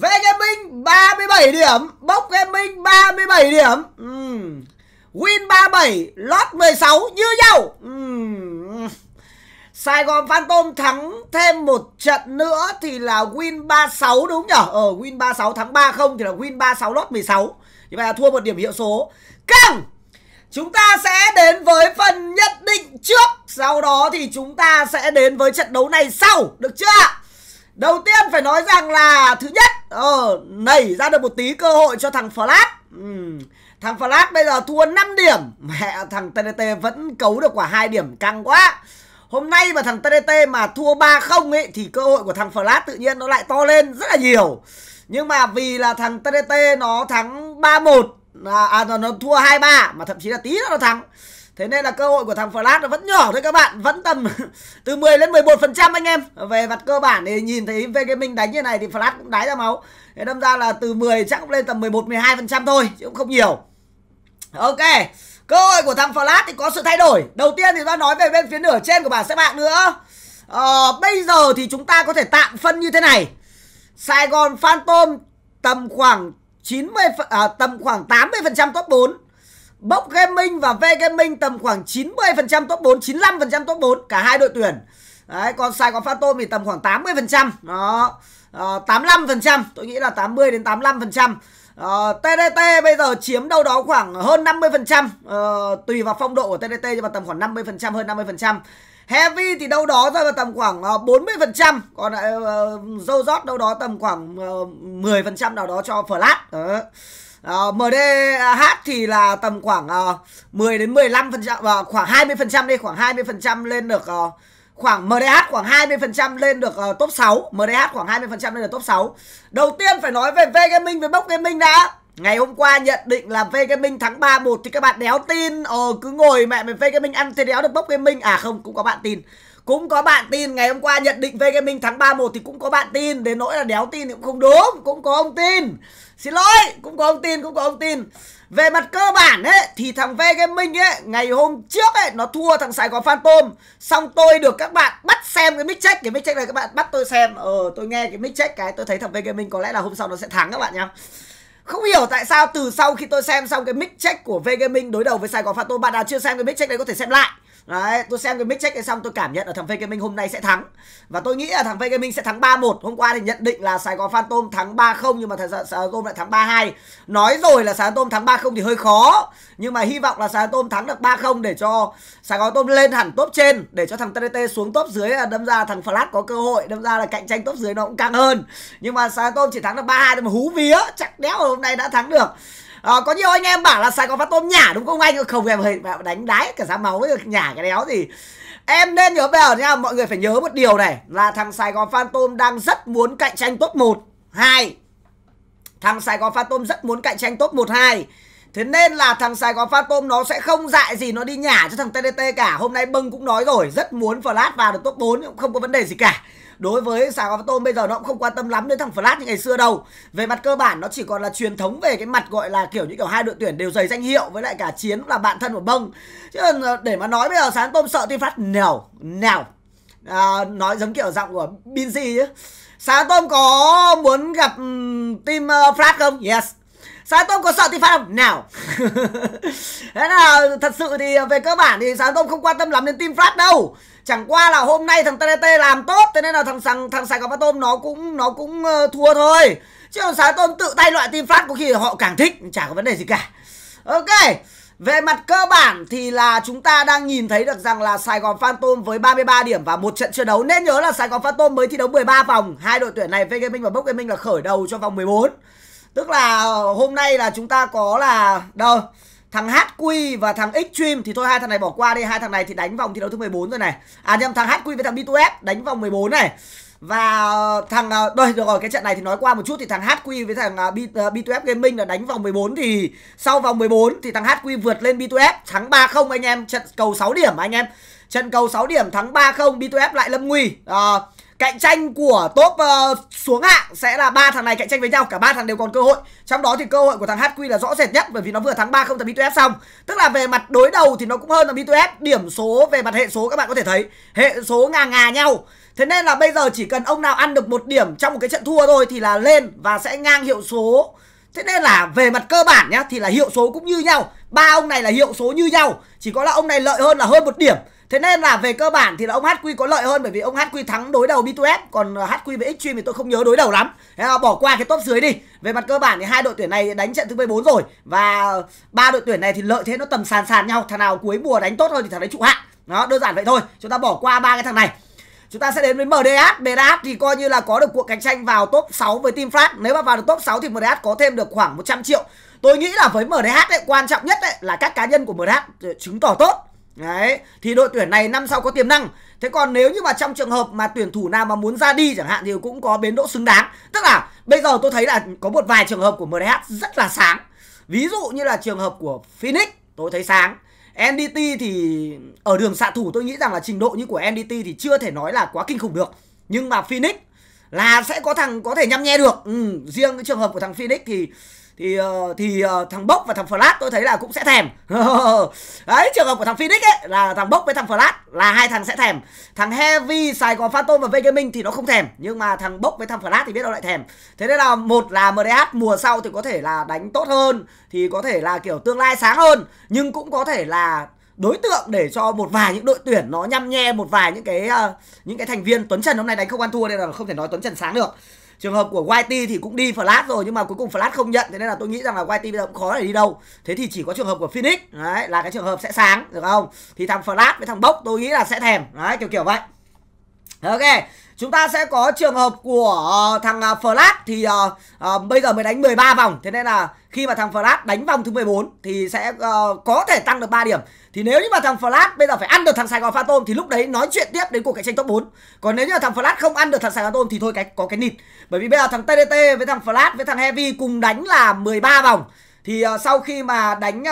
Vẽ Gaming 37 điểm Bốc Gaming 37 điểm ừ. Win 37 Lót 16 như nhau ừ. Sài Gòn Phantom thắng thêm một trận nữa Thì là Win 36 đúng nhở Ờ Win 36 thắng 30 Thì là Win 36 lót 16 Như vậy là thua một điểm hiệu số Căng Chúng ta sẽ đến với phần nhất định trước Sau đó thì chúng ta sẽ đến với trận đấu này sau Được chưa ạ Đầu tiên phải nói rằng là thứ nhất ờ, nảy ra được một tí cơ hội cho thằng Flash. Ừ. Thằng Flash bây giờ thua 5 điểm. Mẹ thằng TDT vẫn cấu được quả hai điểm căng quá. Hôm nay mà thằng TDT mà thua 3-0 ấy thì cơ hội của thằng Flash tự nhiên nó lại to lên rất là nhiều. Nhưng mà vì là thằng TDT nó thắng 3-1 à, à nó, nó thua 2-3 mà thậm chí là tí nó thắng Thế nên là cơ hội của thằng Flash nó vẫn nhỏ thôi các bạn Vẫn tầm từ 10 đến 11% anh em Về mặt cơ bản thì nhìn thấy VG Minh đánh như này thì Flash cũng đáy ra máu Thế đâm ra là từ 10 chắc cũng lên tầm 11-12% thôi Chứ cũng không nhiều Ok Cơ hội của thằng Flash thì có sự thay đổi Đầu tiên thì ta nói về bên phía nửa trên của bảng xếp hạng nữa ờ, Bây giờ thì chúng ta có thể tạm phân như thế này Sài Gòn Phantom tầm khoảng 90 à, tầm khoảng 80% top 4 Bốc Gaming và V Gaming tầm khoảng 90% top 4, 95% top 4 cả hai đội tuyển. Đấy, còn Sài Gòn Phantom thì tầm khoảng 80%. Đó. À, ờ, 85%, tôi nghĩ là 80 đến 85%. À, TDT bây giờ chiếm đâu đó khoảng hơn 50%, à, ờ, tùy vào phong độ của TDT nhưng mà tầm khoảng 50% hơn 50%. Heavy thì đâu đó rơi vào tầm khoảng 40% ờ, Còn lại uh, Zozot đâu đó tầm khoảng uh, 10% nào đó cho Flash Đó uh, ờ, à, H thì là tầm khoảng uh, ờ, 10 đến 15 phần trăm và ờ, khoảng 20 phần trăm đi khoảng 20 phần trăm lên được uh, khoảng MDH khoảng 20% lên được uh, top 6 MDH khoảng 20% lên được top 6 Đầu tiên phải nói về V-Gaming với Bốc Gaming đã Ngày hôm qua nhận định là V-Gaming thắng 3-1 thì các bạn đéo tin Ờ cứ ngồi mẹ mình V-Gaming ăn thì đéo được Bốc Gaming À không cũng có bạn tin cũng có bạn tin ngày hôm qua nhận định VG Minh thắng 3-1 thì cũng có bạn tin đến nỗi là đéo tin thì cũng không đúng cũng có ông tin xin lỗi cũng có ông tin cũng có ông tin về mặt cơ bản ấy thì thằng VG Minh ấy ngày hôm trước ấy nó thua thằng Sài Gòn Phantom xong tôi được các bạn bắt xem cái mic check cái mic check này các bạn bắt tôi xem ờ tôi nghe cái mic check cái tôi thấy thằng VG Minh có lẽ là hôm sau nó sẽ thắng các bạn nhá không hiểu tại sao từ sau khi tôi xem xong cái mic check của VG Minh đối đầu với Sài Gòn Phantom bạn nào chưa xem cái mic check đấy có thể xem lại Đấy, tôi xem cái mic check này xong tôi cảm nhận ở thằng Fake hôm nay sẽ thắng. Và tôi nghĩ là thằng Fake sẽ thắng 3-1. Hôm qua thì nhận định là Sài Gòn Phantom thắng 3-0 nhưng mà Sài Gòn lại thắng 3-2. Nói rồi là Sài Gòn thắng 3-0 thì hơi khó. Nhưng mà hy vọng là Sài Gòn thắng được 3-0 để cho Sài Gòn Tôm lên hẳn top trên để cho thằng TDT xuống top dưới là đâm ra thằng Flash có cơ hội, đâm ra là cạnh tranh top dưới nó cũng càng hơn. Nhưng mà Sài Gòn chỉ thắng được 3-2 mà hú vía, chắc đéo hôm nay đã thắng được à, có nhiều anh em bảo là sài gòn phát tôm nhả đúng không anh không em hơi đánh đái cả giá máu ấy, nhả cái đéo gì Em nên nhớ bây giờ nha, mọi người phải nhớ một điều này là thằng Sài Gòn Phantom đang rất muốn cạnh tranh top 1, 2. Thằng Sài Gòn Phantom rất muốn cạnh tranh top 1, 2. Thế nên là thằng Sài Gòn Phantom nó sẽ không dại gì nó đi nhả cho thằng TDT cả. Hôm nay bưng cũng nói rồi, rất muốn flash vào được top 4 cũng không có vấn đề gì cả đối với sàng Cò Tôm bây giờ nó cũng không quan tâm lắm đến thằng Flash như ngày xưa đâu về mặt cơ bản nó chỉ còn là truyền thống về cái mặt gọi là kiểu như kiểu hai đội tuyển đều dày danh hiệu với lại cả chiến là bạn thân của bông chứ ờ, để mà nói bây giờ sáng tôm sợ team Flash nèo nèo à, nói giống kiểu giọng của Binzi chứ sáng tôm có muốn gặp team uh, Flash không yes sáng tôm có sợ thì không? nào thế là thật sự thì về cơ bản thì sáng tôm không quan tâm lắm đến team flash đâu chẳng qua là hôm nay thằng TNT làm tốt thế nên là thằng thằng thằng sài gòn tôm nó cũng nó cũng uh, thua thôi chứ còn sáng tôm tự tay loại team flash có khi họ càng thích chả có vấn đề gì cả ok về mặt cơ bản thì là chúng ta đang nhìn thấy được rằng là Sài Gòn Phantom với 33 điểm và một trận chưa đấu nên nhớ là Sài Gòn Phantom mới thi đấu 13 vòng. Hai đội tuyển này VGaming và Box Gaming là khởi đầu cho vòng 14. Tức là hôm nay là chúng ta có là đâu thằng HQ và thằng Xtreme thì thôi hai thằng này bỏ qua đi, hai thằng này thì đánh vòng thi đấu thứ 14 rồi này. À nhầm thằng HQ với thằng B2F đánh vòng 14 này. Và thằng à, đây được rồi cái trận này thì nói qua một chút thì thằng HQ với thằng à, B, à, B2F Gaming là đánh vòng 14 thì sau vòng 14 thì thằng HQ vượt lên B2F thắng 3-0 anh em, trận cầu 6 điểm anh em. Trận cầu 6 điểm thắng 3-0 B2F lại lâm nguy. À, Cạnh tranh của top uh, xuống hạng sẽ là ba thằng này cạnh tranh với nhau, cả ba thằng đều còn cơ hội. Trong đó thì cơ hội của thằng HQ là rõ rệt nhất bởi vì nó vừa thắng 3 không thằng B2F xong. Tức là về mặt đối đầu thì nó cũng hơn thằng B2F, điểm số về mặt hệ số các bạn có thể thấy, hệ số ngà ngà nhau. Thế nên là bây giờ chỉ cần ông nào ăn được một điểm trong một cái trận thua thôi thì là lên và sẽ ngang hiệu số. Thế nên là về mặt cơ bản nhá thì là hiệu số cũng như nhau. Ba ông này là hiệu số như nhau, chỉ có là ông này lợi hơn là hơn một điểm. Thế nên là về cơ bản thì là ông HQ có lợi hơn bởi vì ông HQ thắng đối đầu B2F còn HQ với Extreme thì tôi không nhớ đối đầu lắm. Thế là bỏ qua cái top dưới đi. Về mặt cơ bản thì hai đội tuyển này đánh trận thứ 14 rồi và ba đội tuyển này thì lợi thế nó tầm sàn sàn nhau, thằng nào cuối mùa đánh tốt hơn thì thằng đấy trụ hạng. Đó, đơn giản vậy thôi. Chúng ta bỏ qua ba cái thằng này. Chúng ta sẽ đến với MDS MDS thì coi như là có được cuộc cạnh tranh vào top 6 với Team Flash Nếu mà vào được top 6 thì MDS có thêm được khoảng 100 triệu Tôi nghĩ là với MDS ấy, quan trọng nhất ấy, là các cá nhân của MDS ờ, chứng tỏ tốt Đấy, thì đội tuyển này năm sau có tiềm năng. Thế còn nếu như mà trong trường hợp mà tuyển thủ nào mà muốn ra đi chẳng hạn thì cũng có bến đỗ xứng đáng. Tức là bây giờ tôi thấy là có một vài trường hợp của MDH rất là sáng. Ví dụ như là trường hợp của Phoenix tôi thấy sáng. NDT thì ở đường xạ thủ tôi nghĩ rằng là trình độ như của NDT thì chưa thể nói là quá kinh khủng được. Nhưng mà Phoenix là sẽ có thằng có thể nhăm nhe được. Ừ, riêng cái trường hợp của thằng Phoenix thì thì ờ, thì ờ, thằng bốc và thằng flash tôi thấy là cũng sẽ thèm đấy trường hợp của thằng phoenix ấy là thằng bốc với thằng flash là hai thằng sẽ thèm thằng heavy sài gòn phantom và vgaming thì nó không thèm nhưng mà thằng bốc với thằng flash thì biết đâu lại thèm thế nên là một là mdh mùa sau thì có thể là đánh tốt hơn thì có thể là kiểu tương lai sáng hơn nhưng cũng có thể là đối tượng để cho một vài những đội tuyển nó nhăm nhe một vài những cái uh, những cái thành viên Tuấn Trần hôm nay đánh không ăn thua nên là không thể nói Tuấn Trần sáng được trường hợp của Whitey thì cũng đi flash rồi nhưng mà cuối cùng flash không nhận thế nên là tôi nghĩ rằng là Whitey bây giờ cũng khó để đi đâu thế thì chỉ có trường hợp của Phoenix đấy là cái trường hợp sẽ sáng được không thì thằng flash với thằng bốc tôi nghĩ là sẽ thèm đấy kiểu kiểu vậy ok Chúng ta sẽ có trường hợp của ờ, thằng uh, ờ, Flash thì uh, uh, bây giờ mới đánh 13 vòng Thế nên là khi mà thằng Flash đánh vòng thứ 14 thì sẽ uh, có thể tăng được 3 điểm thì nếu như mà thằng Flash bây giờ phải ăn được thằng Sài Gòn Phantom thì lúc đấy nói chuyện tiếp đến cuộc cạnh tranh top 4. Còn nếu như là thằng Flash không ăn được thằng Sài Gòn Phantom thì thôi cái có cái nịt. Bởi vì bây giờ thằng TDT với thằng Flash với thằng Heavy cùng đánh là 13 vòng. Thì uh, sau khi mà đánh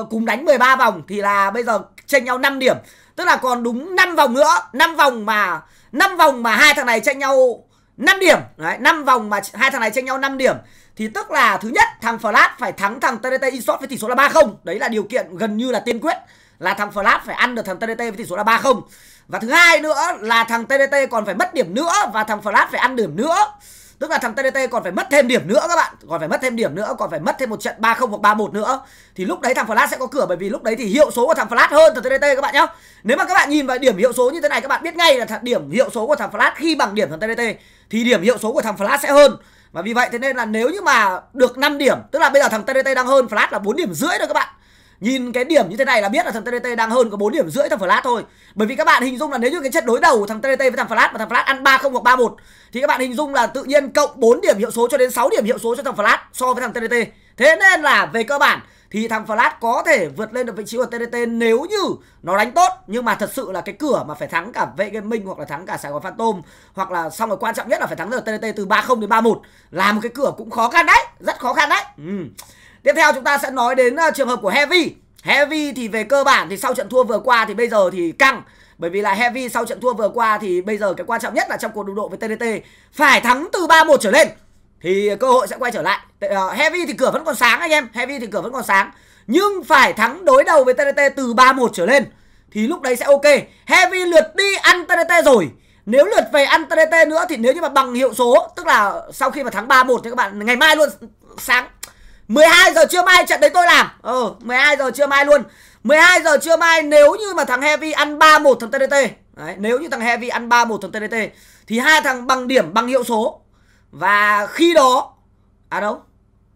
uh, cùng đánh 13 vòng thì là bây giờ tranh nhau 5 điểm. Tức là còn đúng 5 vòng nữa, 5 vòng mà 5 vòng mà hai thằng này tranh nhau 5 điểm. Đấy, 5 vòng mà hai thằng này tranh nhau 5 điểm thì tức là thứ nhất thằng Flash phải thắng thằng TDT Esports với tỷ số là 3-0. Đấy là điều kiện gần như là tiên quyết là thằng Flat phải ăn được thằng TDT với tỷ số là 3-0. Và thứ hai nữa là thằng TDT còn phải mất điểm nữa và thằng Flat phải ăn điểm nữa. Tức là thằng TDT còn phải mất thêm điểm nữa các bạn Còn phải mất thêm điểm nữa Còn phải mất thêm một trận 3-0 hoặc 3-1 nữa Thì lúc đấy thằng Flash sẽ có cửa Bởi vì lúc đấy thì hiệu số của thằng Flash hơn thằng TDT các bạn nhá Nếu mà các bạn nhìn vào điểm hiệu số như thế này Các bạn biết ngay là thằng điểm hiệu số của thằng Flash Khi bằng điểm thằng TDT Thì điểm hiệu số của thằng Flash sẽ hơn Và vì vậy thế nên là nếu như mà được 5 điểm Tức là bây giờ thằng TDT đang hơn Flash là 4 điểm rưỡi rồi các bạn Nhìn cái điểm như thế này là biết là thằng TDT đang hơn có 4 điểm rưỡi thằng Flash thôi. Bởi vì các bạn hình dung là nếu như cái trận đối đầu của thằng TDT với thằng Flash mà thằng Flash ăn 3-0 hoặc 3-1 thì các bạn hình dung là tự nhiên cộng 4 điểm hiệu số cho đến 6 điểm hiệu số cho thằng Flash so với thằng TDT. Thế nên là về cơ bản thì thằng Flash có thể vượt lên được vị trí của TDT nếu như nó đánh tốt nhưng mà thật sự là cái cửa mà phải thắng cả vệ Gaming hoặc là thắng cả Sài Gòn Phantom hoặc là xong rồi quan trọng nhất là phải thắng được TDT từ 3-0 đến 3-1 là một cái cửa cũng khó khăn đấy, rất khó khăn đấy. Ừ. Tiếp theo chúng ta sẽ nói đến ờ, trường hợp của Heavy Heavy thì về cơ bản thì sau trận thua vừa qua thì bây giờ thì căng bởi vì là Heavy sau trận thua vừa qua thì bây giờ cái quan trọng nhất là trong cuộc đụng độ với TDT phải thắng từ 3-1 trở lên thì cơ hội sẽ quay trở lại. Ờ, Heavy thì cửa vẫn còn sáng anh em, Heavy thì cửa vẫn còn sáng. Nhưng phải thắng đối đầu với TDT từ 3-1 trở lên thì lúc đấy sẽ ok. Heavy lượt đi ăn TDT rồi. Nếu lượt về ăn TDT nữa thì nếu như mà bằng hiệu số, tức là sau khi mà thắng 3-1 thì các bạn ngày mai luôn sáng 12 giờ trưa mai trận đấy tôi làm. Ờ 12 giờ trưa mai luôn. 12 giờ trưa mai nếu như mà thằng Heavy ăn 3-1 thằng TDT. Đấy, nếu như thằng Heavy ăn 3-1 thằng TDT thì hai thằng bằng điểm bằng hiệu số. Và khi đó à đâu?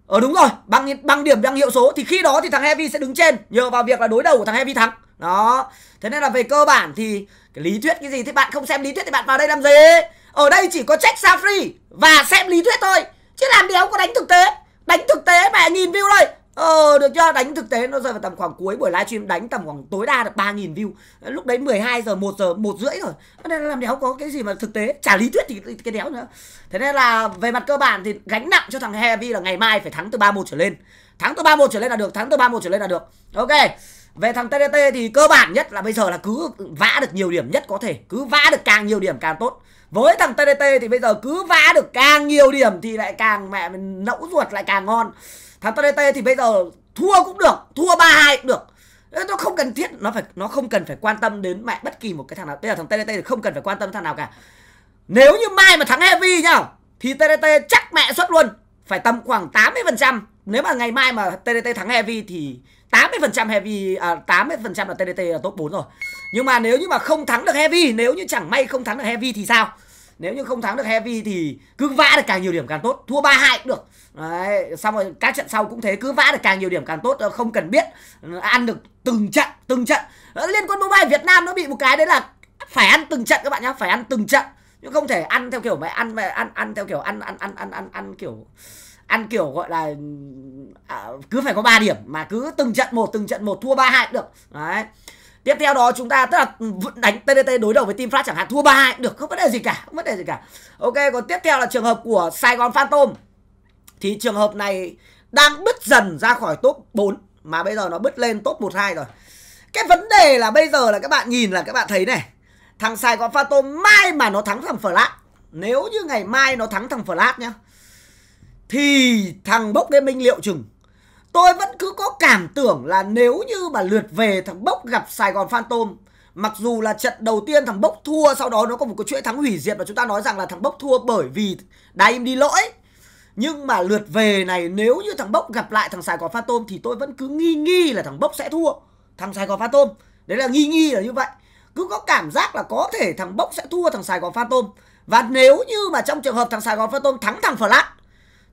Ờ đúng rồi, bằng bằng điểm bằng hiệu số thì khi đó thì thằng Heavy sẽ đứng trên nhờ vào việc là đối đầu của thằng Heavy thắng. Đó. Thế nên là về cơ bản thì cái lý thuyết cái gì thì bạn không xem lý thuyết thì bạn vào đây làm gì? Ở đây chỉ có check Safri và xem lý thuyết thôi, chứ làm đéo có đánh thực tế đánh thực tế mẹ nghìn view đây Ờ được chưa? Đánh thực tế nó rơi vào tầm khoảng cuối buổi livestream đánh tầm khoảng tối đa được 3000 view. Lúc đấy 12 giờ 1 giờ một rưỡi rồi. Nên làm đéo có cái gì mà thực tế, trả lý thuyết thì cái đéo nữa. Thế nên là về mặt cơ bản thì gánh nặng cho thằng Heavy là ngày mai phải thắng từ 3-1 trở lên. Thắng từ 3-1 trở lên là được, thắng từ 3-1 trở lên là được. Ok. Về thằng TDT thì cơ bản nhất là bây giờ là cứ vã được nhiều điểm nhất có thể, cứ vã được càng nhiều điểm càng tốt với thằng TDT thì bây giờ cứ vã được càng nhiều điểm thì lại càng mẹ mình nẫu ruột lại càng ngon thằng TDT thì bây giờ thua cũng được thua ba hai cũng được nó không cần thiết nó phải nó không cần phải quan tâm đến mẹ bất kỳ một cái thằng nào bây giờ thằng TDT thì không cần phải quan tâm thằng nào cả nếu như mai mà thắng heavy nhá thì TDT chắc mẹ xuất luôn phải tầm khoảng 80% nếu mà ngày mai mà TDT thắng heavy thì 80% heavy à, 80% là TDT là top 4 rồi. Nhưng mà nếu như mà không thắng được heavy, nếu như chẳng may không thắng được heavy thì sao? Nếu như không thắng được heavy thì cứ vã được càng nhiều điểm càng tốt, thua 3-2 cũng được. Đấy, xong rồi các trận sau cũng thế, cứ vã được càng nhiều điểm càng tốt, ờ, không cần biết ừ, ăn được từng trận, từng trận. Ờ, Liên quân mobile Việt Nam nó bị một cái đấy là phải ăn từng trận các bạn nhá, phải ăn từng trận. Nhưng không thể ăn theo kiểu mẹ ăn mẹ ăn ăn theo kiểu ăn ăn ăn ăn ăn ăn kiểu ăn kiểu gọi là à, cứ phải có 3 điểm mà cứ từng trận một từng trận một thua ba hai được đấy tiếp theo đó chúng ta tức là đánh TDT đối đầu với team Flash chẳng hạn thua ba hai được không vấn đề gì cả không vấn đề gì cả ok còn tiếp theo là trường hợp của Sài Gòn Phantom thì trường hợp này đang bứt dần ra khỏi top 4 mà bây giờ nó bứt lên top 1 2 rồi cái vấn đề là bây giờ là các bạn nhìn là các bạn thấy này Thằng Sài Gòn Phantom mai mà nó thắng thằng Flash Nếu như ngày mai nó thắng thằng Flash nhá thì thằng Bốc Gaming liệu chừng Tôi vẫn cứ có cảm tưởng là nếu như mà lượt về thằng Bốc gặp Sài Gòn Phantom Mặc dù là trận đầu tiên thằng Bốc thua Sau đó nó có một cái chuỗi thắng hủy diệt Và chúng ta nói rằng là thằng Bốc thua bởi vì Đá im đi lỗi Nhưng mà lượt về này nếu như thằng Bốc gặp lại thằng Sài Gòn Phantom Thì tôi vẫn cứ nghi nghi là thằng Bốc sẽ thua Thằng Sài Gòn Phantom Đấy là nghi nghi là như vậy Cứ có cảm giác là có thể thằng Bốc sẽ thua thằng Sài Gòn Phantom Và nếu như mà trong trường hợp thằng Sài Gòn Phantom thắng thằng Flash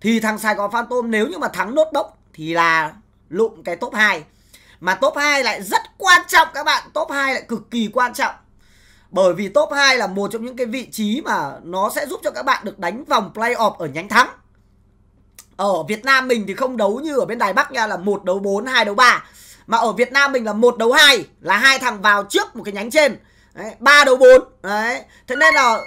thì thằng Sài Gòn Phantom nếu như mà thắng nốt đốc thì là lụm cái top 2 mà top 2 lại rất quan trọng các bạn top 2 lại cực kỳ quan trọng bởi vì top 2 là một trong những cái vị trí mà nó sẽ giúp cho các bạn được đánh vòng playoff ở nhánh thắng ở Việt Nam mình thì không đấu như ở bên Đài Bắc nha là một đấu 4, hai đấu 3 mà ở Việt Nam mình là một đấu 2 là hai thằng vào trước một cái nhánh trên Đấy, 3 đấu 4 Đấy. Thế nên là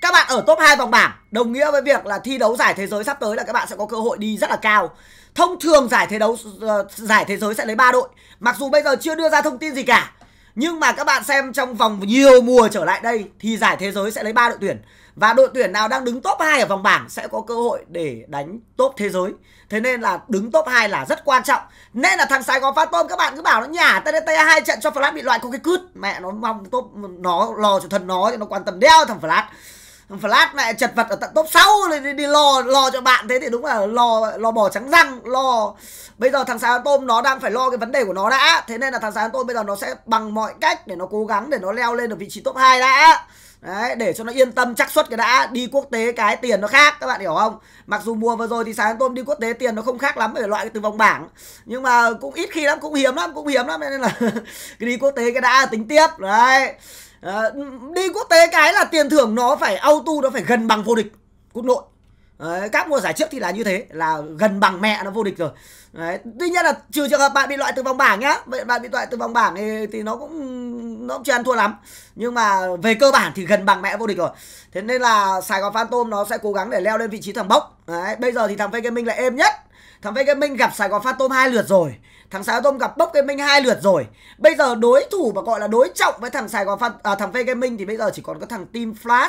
các bạn ở top 2 vòng bảng đồng nghĩa với việc là thi đấu giải thế giới sắp tới là các bạn sẽ có cơ hội đi rất là cao. Thông thường giải thế đấu ờ, giải thế giới sẽ lấy 3 đội. Mặc dù bây giờ chưa đưa ra thông tin gì cả, nhưng mà các bạn xem trong vòng nhiều mùa trở lại đây thì giải thế giới sẽ lấy 3 đội tuyển và đội tuyển nào đang đứng top 2 ở vòng bảng sẽ có cơ hội để đánh top thế giới. Thế nên là đứng top 2 là rất quan trọng. Nên là thằng Sài Gòn Pha Tôm các bạn cứ bảo nó nhả TDT hai trận cho Flash bị loại có cái cút. Mẹ nó mong top nó lò cho thần nó cho nó quan tâm đeo thằng Flash flash mẹ chật vật ở tận top 6 đi, đi, lo lo cho bạn thế thì đúng là lo lo bò trắng răng lo bây giờ thằng sáng tôm nó đang phải lo cái vấn đề của nó đã thế nên là thằng sáng tôm bây giờ nó sẽ bằng mọi cách để nó cố gắng để nó leo lên ở vị trí top 2 đã Đấy, để cho nó yên tâm chắc suất cái đã đi quốc tế cái tiền nó khác các bạn hiểu không mặc dù mùa vừa rồi thì sáng tôm đi quốc tế tiền nó không khác lắm ở loại từ vòng bảng nhưng mà cũng ít khi lắm cũng hiếm lắm cũng hiếm lắm nên là cái đi quốc tế cái đã tính tiếp đấy à, đi quốc tế cái là tiền thưởng nó phải auto nó phải gần bằng vô địch quốc nội Đấy, các mùa giải trước thì là như thế là gần bằng mẹ nó vô địch rồi Đấy, tuy nhiên là trừ trường hợp bạn bị loại từ vòng bảng nhá vậy bạn bị loại từ vòng bảng thì, thì nó cũng nó cũng chưa ăn thua lắm nhưng mà về cơ bản thì gần bằng mẹ vô địch rồi thế nên là sài gòn phantom nó sẽ cố gắng để leo lên vị trí thằng bốc Đấy, bây giờ thì thằng phe gaming là êm nhất Thằng vega Minh gặp Sài Gòn Phantom hai lượt rồi. Thằng Sài Gòn gặp Bốc Cây Minh hai lượt rồi. Bây giờ đối thủ mà gọi là đối trọng với thằng Sài Gòn Phan à, thằng vega Minh thì bây giờ chỉ còn có thằng Team Flash.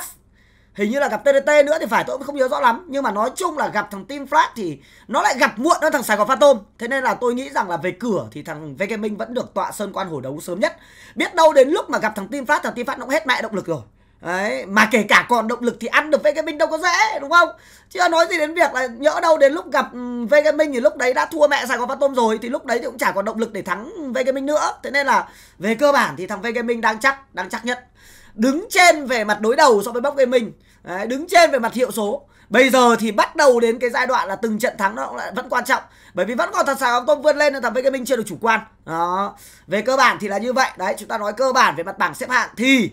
Hình như là gặp TDT nữa thì phải tôi cũng không nhớ rõ lắm Nhưng mà nói chung là gặp thằng Team Flash thì Nó lại gặp muộn hơn thằng Sài Gòn Phantom Thế nên là tôi nghĩ rằng là về cửa Thì thằng vega Minh vẫn được tọa sơn quan hồi đấu sớm nhất Biết đâu đến lúc mà gặp thằng Team Flash Thằng Team Flash nó cũng hết mẹ động lực rồi Đấy, mà kể cả còn động lực thì ăn được Vegaming đâu có dễ đúng không? Chứ nói gì đến việc là nhỡ đâu đến lúc gặp ừ, Vegaming thì lúc đấy đã thua mẹ Sài Gòn Phát Tôm rồi thì lúc đấy thì cũng chả còn động lực để thắng Vegaming nữa. Thế nên là về cơ bản thì thằng Vegaming đang chắc, đang chắc nhất. Đứng trên về mặt đối đầu so với Bóc Gaming. Đấy, đứng trên về mặt hiệu số. Bây giờ thì bắt đầu đến cái giai đoạn là từng trận thắng nó lại vẫn quan trọng Bởi vì vẫn còn thật Sài Gòn Tôm vươn lên nên thằng Minh chưa được chủ quan Đó Về cơ bản thì là như vậy Đấy chúng ta nói cơ bản về mặt bảng xếp hạng thì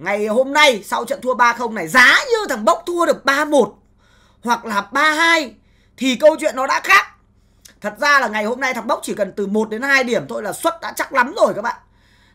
Ngày hôm nay sau trận thua 3-0 này giá như thằng Bốc thua được 3-1 hoặc là 3-2 thì câu chuyện nó đã khác. Thật ra là ngày hôm nay thằng Bốc chỉ cần từ 1 đến 2 điểm thôi là suất đã chắc lắm rồi các bạn.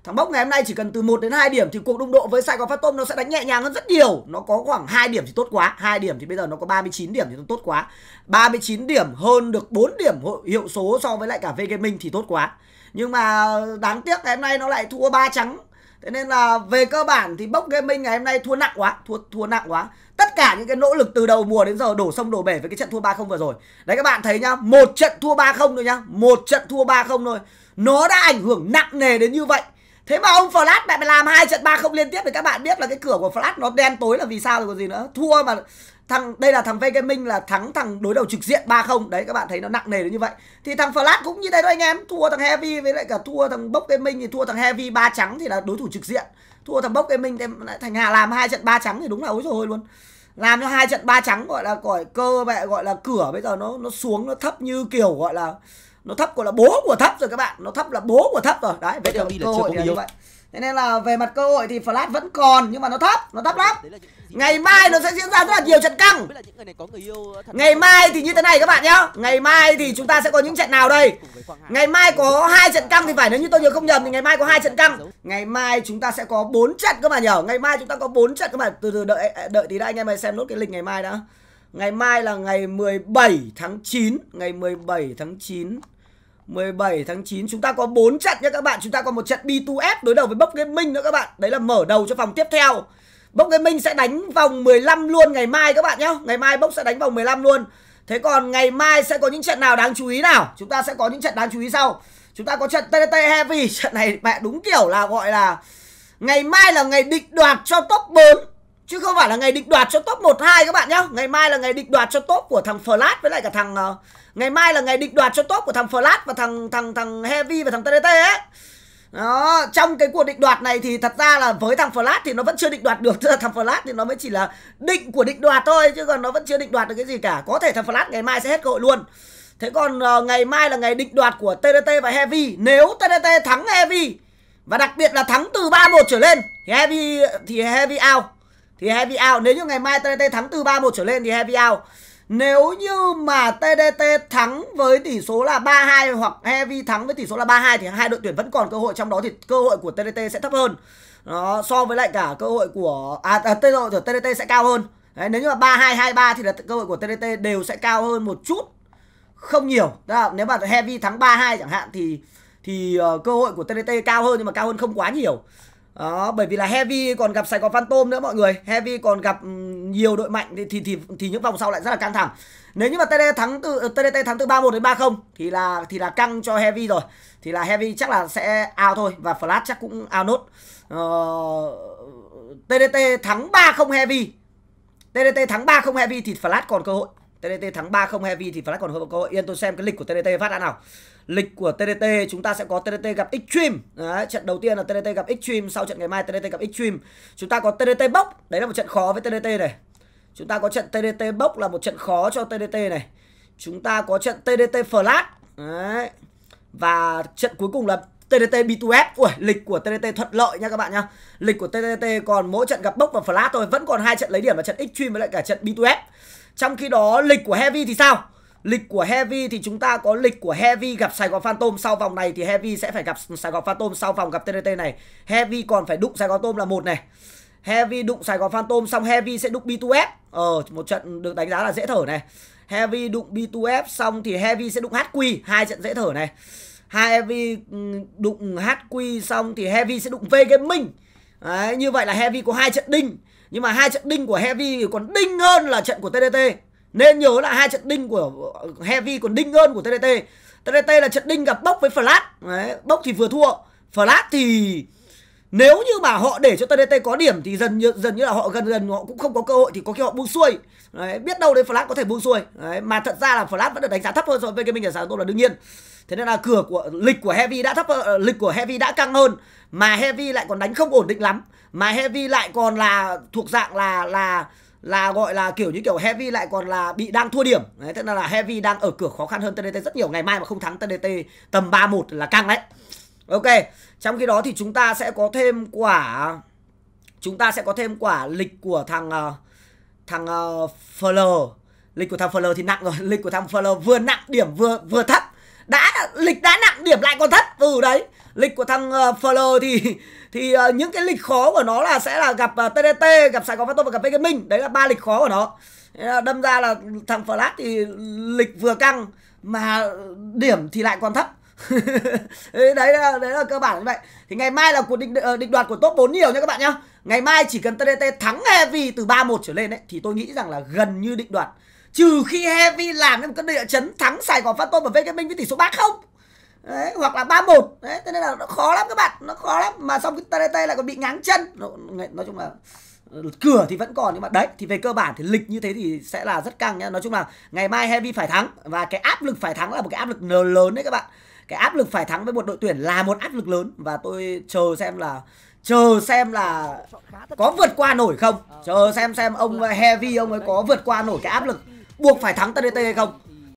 Thằng Bốc ngày hôm nay chỉ cần từ 1 đến 2 điểm thì cuộc đụng độ với Sài Gòn Phát Tôm nó sẽ đánh nhẹ nhàng hơn rất nhiều. Nó có khoảng 2 điểm thì tốt quá. 2 điểm thì bây giờ nó có 39 điểm thì nó tốt quá. 39 điểm hơn được 4 điểm hiệu số so với lại cả minh thì tốt quá. Nhưng mà đáng tiếc ngày hôm nay nó lại thua ba trắng Thế nên là về cơ bản thì bốc gaming ngày hôm nay thua nặng quá, thua thua nặng quá. Tất cả những cái nỗ lực từ đầu mùa đến giờ đổ sông đổ bể với cái trận thua 3-0 vừa rồi. Đấy các bạn thấy nhá, một trận thua 3-0 thôi nhá, một trận thua 3-0 thôi. Nó đã ảnh hưởng nặng nề đến như vậy. Thế mà ông Flash lại làm hai trận 3-0 liên tiếp thì các bạn biết là cái cửa của Flash nó đen tối là vì sao rồi còn gì nữa. Thua mà thằng đây là thằng V Gaming là thắng thằng đối đầu trực diện 3-0 đấy các bạn thấy nó nặng nề đến như vậy thì thằng Flash cũng như thế thôi anh em thua thằng Heavy với lại cả thua thằng Bốc Gaming thì thua thằng Heavy ba trắng thì là đối thủ trực diện thua thằng Bốc Gaming thành Hà làm hai trận ba trắng thì đúng là ối rồi luôn làm cho hai trận ba trắng gọi là cỏi cơ mẹ gọi là cửa bây giờ nó nó xuống nó thấp như kiểu gọi là nó thấp gọi là bố của thấp rồi các bạn nó thấp là bố của thấp rồi đấy bây giờ cơ hội là như vậy Thế nên là về mặt cơ hội thì Flash vẫn còn nhưng mà nó thấp, nó thấp lắm. Ngày mai nó sẽ diễn ra rất là nhiều trận căng. Ngày mai thì như thế này các bạn nhá. Ngày mai thì chúng ta sẽ có những trận nào đây? Ngày mai có hai trận căng thì phải nếu như tôi nhớ không nhầm thì ngày mai có hai trận căng. Ngày mai chúng ta sẽ có 4 trận các bạn nhỉ. Ngày mai chúng ta có 4 trận các bạn. Từ từ đợi đợi tí đã anh em ơi xem nốt cái lịch ngày mai đã. Ngày mai là ngày 17 tháng 9, ngày 17 tháng 9. 17 tháng 9 chúng ta có 4 trận nhé các bạn Chúng ta có một trận B2F đối đầu với Bốc Gaming nữa các bạn Đấy là mở đầu cho vòng tiếp theo Bốc Gaming sẽ đánh vòng 15 luôn ngày mai các bạn nhé Ngày mai Bốc sẽ đánh vòng 15 luôn Thế còn ngày mai sẽ có những trận nào đáng chú ý nào Chúng ta sẽ có những trận đáng chú ý sau Chúng ta có trận TNT Heavy Trận này mẹ đúng kiểu là gọi là Ngày mai là ngày địch đoạt cho top 4 Chứ không phải là ngày định đoạt cho top 1 2 các bạn nhá. Ngày mai là ngày định đoạt cho top của thằng Flash với lại cả thằng uh, ngày mai là ngày định đoạt cho top của thằng Flash và thằng thằng thằng Heavy và thằng TDT ấy. Đó, trong cái cuộc định đoạt này thì thật ra là với thằng Flash thì nó vẫn chưa định đoạt được Tức là thằng Flash thì nó mới chỉ là định của định đoạt thôi Chứ còn nó vẫn chưa định đoạt được cái gì cả Có thể thằng Flash ngày mai sẽ hết cơ hội luôn Thế còn uh, ngày mai là ngày định đoạt của TDT và Heavy Nếu TDT thắng Heavy Và đặc biệt là thắng từ 3-1 trở lên Thì Heavy, thì Heavy out thì heavy out nếu như ngày mai TDT thắng từ 3-1 trở lên thì heavy out nếu như mà TDT thắng với tỷ số là 3-2 hoặc Heavy thắng với tỷ số là 3-2 thì hai đội tuyển vẫn còn cơ hội trong đó thì cơ hội của TDT sẽ thấp hơn. Đó, so với lại cả cơ hội của à, à TDT sẽ cao hơn. Đấy, nếu như mà 3-2 2-3 thì là cơ hội của TDT đều sẽ cao hơn một chút. Không nhiều. Đó là nếu mà Heavy thắng 3-2 chẳng hạn thì thì uh, cơ hội của TDT cao hơn nhưng mà cao hơn không quá nhiều đó, bởi vì là Heavy còn gặp Sài Gòn Phantom nữa mọi người Heavy còn gặp nhiều đội mạnh thì thì thì, thì những vòng sau lại rất là căng thẳng Nếu như mà TD thắng từ ờ, TDT thắng từ ba một đến ba không thì là thì là căng cho Heavy rồi Thì là Heavy chắc là sẽ ao thôi và Flash chắc cũng ao nốt uh, TDT thắng ba không Heavy TDT thắng ba không Heavy thì Flash còn cơ hội TDT thắng 3 không heavy thì Flash còn hơi cơ hội. Yên tôi xem cái lịch của TDT phát đã nào. Lịch của TDT chúng ta sẽ có TDT gặp Extreme. Đấy, trận đầu tiên là TDT gặp Extreme, sau trận ngày mai TDT gặp Extreme. Chúng ta có TDT bốc, đấy là một trận khó với TDT này. Chúng ta có trận TDT bốc là một trận khó cho TDT này. Chúng ta có trận TDT Flash. Đấy. Và trận cuối cùng là TDT B2F Ui, lịch của TDT thuận lợi nha các bạn nhá Lịch của TDT còn mỗi trận gặp Bốc và Flash thôi Vẫn còn hai trận lấy điểm là trận Extreme với lại cả trận B2F trong khi đó lịch của Heavy thì sao? Lịch của Heavy thì chúng ta có lịch của Heavy gặp Sài Gòn Phantom sau vòng này thì Heavy sẽ phải gặp Sài Gòn Phantom sau vòng gặp TNT này. Heavy còn phải đụng Sài Gòn tôm là một này. Heavy đụng Sài Gòn Phantom xong Heavy sẽ đụng B2F. Ờ một trận được đánh giá là dễ thở này. Heavy đụng B2F xong thì Heavy sẽ đụng HQ, hai trận dễ thở này. Hai Heavy ừ, đụng HQ xong thì Heavy sẽ đụng V Gaming. Đấy, như vậy là Heavy có hai trận đinh nhưng mà hai trận đinh của Heavy còn đinh hơn là trận của TDT nên nhớ là hai trận đinh của ờ, Heavy còn đinh hơn của TDT TDT là trận đinh gặp Bốc với flat Đấy, Bốc thì vừa thua flat thì nếu như mà họ để cho TDT có điểm thì dần như, dần như là họ gần gần họ cũng không có cơ hội thì có khi họ buông xuôi đấy, biết đâu đấy flat có thể buông xuôi đấy, mà thật ra là flat vẫn được đánh giá thấp hơn so với cái mình ở sáng tôi là đương nhiên thế nên là cửa của lịch của heavy đã thấp ờ, lịch của heavy đã căng hơn mà heavy lại còn đánh không ổn định lắm mà heavy lại còn là thuộc dạng là là là gọi là kiểu như kiểu heavy lại còn là bị đang thua điểm đấy thế nên là heavy đang ở cửa khó khăn hơn tdt rất nhiều ngày mai mà không thắng tdt tầm 3-1 là căng đấy ok trong khi đó thì chúng ta sẽ có thêm quả chúng ta sẽ có thêm quả lịch của thằng ờ, thằng uh, ờ, FL lịch của thằng FL thì nặng rồi lịch của thằng FL vừa nặng điểm vừa vừa thấp đã lịch đã nặng điểm lại còn thấp từ đấy lịch của thằng uh, ờ, Fleur thì thì uh, những cái lịch khó của nó là sẽ là gặp uh, ờ, TDT, gặp Sài Gòn Phantom và gặp minh đấy là ba lịch khó của nó. Đâm ra là thằng Flash thì lịch vừa căng mà điểm thì lại còn thấp. đấy là đấy là cơ bản như vậy. Thì ngày mai là cuộc định định đoạt của top 4 nhiều nha các bạn nhá. Ngày mai chỉ cần TDT thắng Heavy từ 3-1 trở lên đấy thì tôi nghĩ rằng là gần như định đoạt trừ khi Heavy làm nên một cái địa chấn thắng Sài Gòn Phantom và VK Minh với tỷ số 3 không đấy, hoặc là 3-1 đấy, thế nên là nó khó lắm các bạn nó khó lắm mà xong cái TDT lại còn bị ngáng chân nói nói chung là ờ, cửa thì vẫn còn nhưng mà đấy thì về cơ bản thì lịch như thế thì sẽ là rất căng nhá nói chung là ngày mai heavy phải thắng và cái áp lực phải thắng là một cái áp lực lớn đấy các bạn cái áp lực phải thắng với một đội tuyển là một áp lực lớn và tôi chờ xem là chờ xem là có vượt qua nổi không chờ xem xem ông heavy ông ấy có vượt qua nổi cái áp lực buộc phải thắng TDT hay không